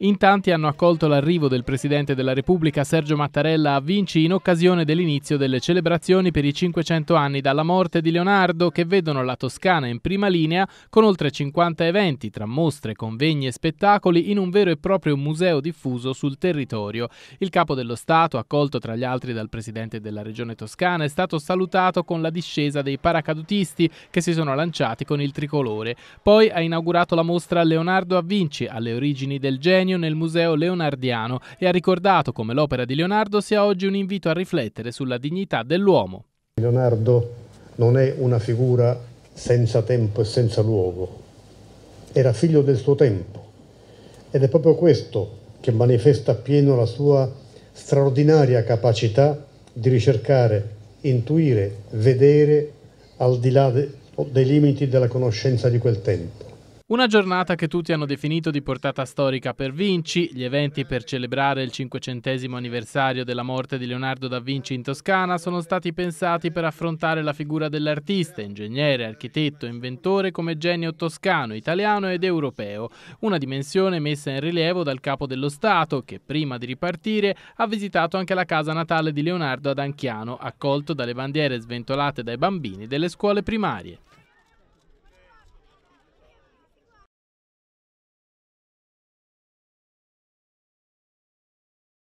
In tanti hanno accolto l'arrivo del Presidente della Repubblica Sergio Mattarella a Vinci in occasione dell'inizio delle celebrazioni per i 500 anni dalla morte di Leonardo che vedono la Toscana in prima linea con oltre 50 eventi tra mostre, convegni e spettacoli in un vero e proprio museo diffuso sul territorio. Il capo dello Stato, accolto tra gli altri dal Presidente della Regione Toscana, è stato salutato con la discesa dei paracadutisti che si sono lanciati con il tricolore. Poi ha inaugurato la mostra Leonardo a Vinci, alle origini del genio millennio nel Museo Leonardiano e ha ricordato come l'opera di Leonardo sia oggi un invito a riflettere sulla dignità dell'uomo. Leonardo non è una figura senza tempo e senza luogo, era figlio del suo tempo ed è proprio questo che manifesta appieno la sua straordinaria capacità di ricercare, intuire, vedere al di là de, dei limiti della conoscenza di quel tempo. Una giornata che tutti hanno definito di portata storica per Vinci, gli eventi per celebrare il cinquecentesimo anniversario della morte di Leonardo da Vinci in Toscana sono stati pensati per affrontare la figura dell'artista, ingegnere, architetto, inventore come genio toscano, italiano ed europeo, una dimensione messa in rilievo dal capo dello Stato che prima di ripartire ha visitato anche la casa natale di Leonardo ad Anchiano, accolto dalle bandiere sventolate dai bambini delle scuole primarie.